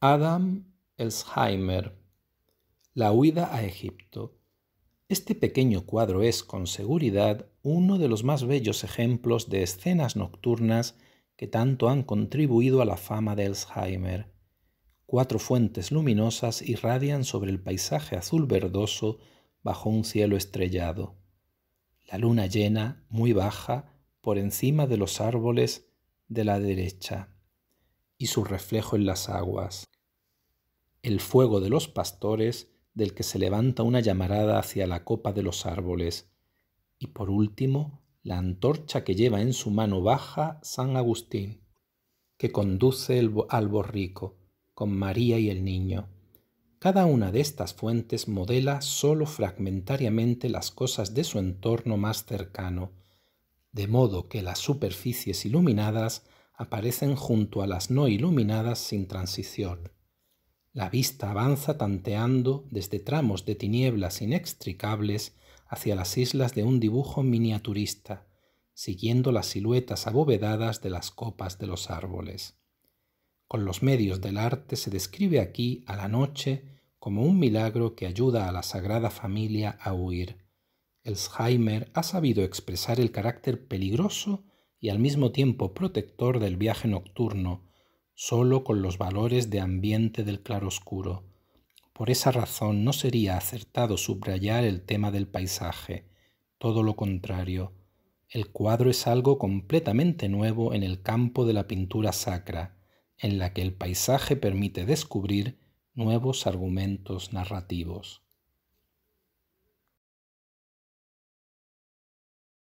Adam Elsheimer, La huida a Egipto. Este pequeño cuadro es, con seguridad, uno de los más bellos ejemplos de escenas nocturnas que tanto han contribuido a la fama de Elzheimer. Cuatro fuentes luminosas irradian sobre el paisaje azul verdoso bajo un cielo estrellado. La luna llena, muy baja, por encima de los árboles de la derecha, y su reflejo en las aguas el fuego de los pastores del que se levanta una llamarada hacia la copa de los árboles, y por último la antorcha que lleva en su mano baja San Agustín, que conduce el, al borrico con María y el niño. Cada una de estas fuentes modela sólo fragmentariamente las cosas de su entorno más cercano, de modo que las superficies iluminadas aparecen junto a las no iluminadas sin transición. La vista avanza tanteando desde tramos de tinieblas inextricables hacia las islas de un dibujo miniaturista, siguiendo las siluetas abovedadas de las copas de los árboles. Con los medios del arte se describe aquí a la noche como un milagro que ayuda a la Sagrada Familia a huir. Alzheimer ha sabido expresar el carácter peligroso y al mismo tiempo protector del viaje nocturno, solo con los valores de ambiente del claroscuro. Por esa razón no sería acertado subrayar el tema del paisaje, todo lo contrario. El cuadro es algo completamente nuevo en el campo de la pintura sacra, en la que el paisaje permite descubrir nuevos argumentos narrativos.